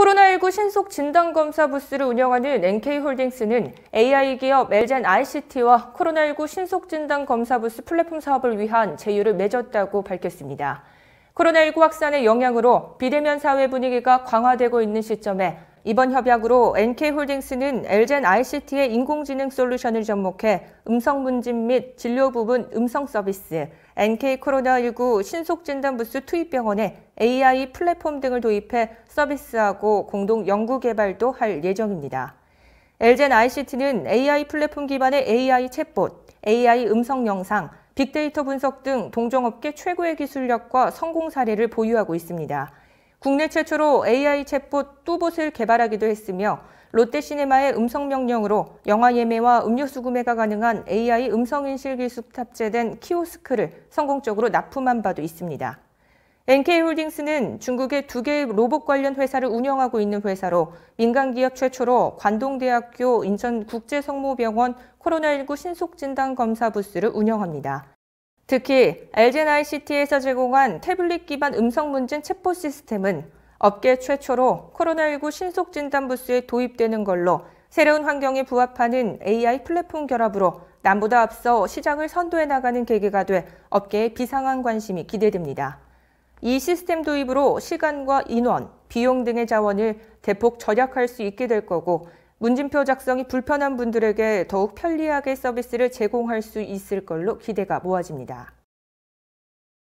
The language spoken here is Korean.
코로나19 신속 진단 검사 부스를 운영하는 NK홀딩스는 AI 기업 엘젠 ICT와 코로나19 신속 진단 검사 부스 플랫폼 사업을 위한 제휴를 맺었다고 밝혔습니다. 코로나19 확산의 영향으로 비대면 사회 분위기가 강화되고 있는 시점에 이번 협약으로 NK홀딩스는 엘젠 ICT의 인공지능 솔루션을 접목해 음성 문진 및 진료 부분 음성 서비스, NK 코로나19 신속 진단 부스 투입 병원에 AI 플랫폼 등을 도입해 서비스하고 공동 연구 개발도 할 예정입니다. 엘젠 ICT는 AI 플랫폼 기반의 AI 챗봇, AI 음성 영상, 빅데이터 분석 등 동종업계 최고의 기술력과 성공 사례를 보유하고 있습니다. 국내 최초로 AI 챗봇 뚜봇을 개발하기도 했으며 롯데시네마의 음성 명령으로 영화 예매와 음료수 구매가 가능한 AI 음성인실 기술 탑재된 키오스크를 성공적으로 납품한 바도 있습니다. NK홀딩스는 중국의 두 개의 로봇 관련 회사를 운영하고 있는 회사로 민간 기업 최초로 관동대학교 인천국제성모병원 코로나19 신속진단검사 부스를 운영합니다. 특히 LGNICT에서 제공한 태블릿 기반 음성 문진 체포 시스템은 업계 최초로 코로나19 신속 진단 부스에 도입되는 걸로 새로운 환경에 부합하는 AI 플랫폼 결합으로 남보다 앞서 시장을 선도해 나가는 계기가 돼 업계의 비상한 관심이 기대됩니다. 이 시스템 도입으로 시간과 인원, 비용 등의 자원을 대폭 절약할 수 있게 될 거고 문진표 작성이 불편한 분들에게 더욱 편리하게 서비스를 제공할 수 있을 걸로 기대가 모아집니다.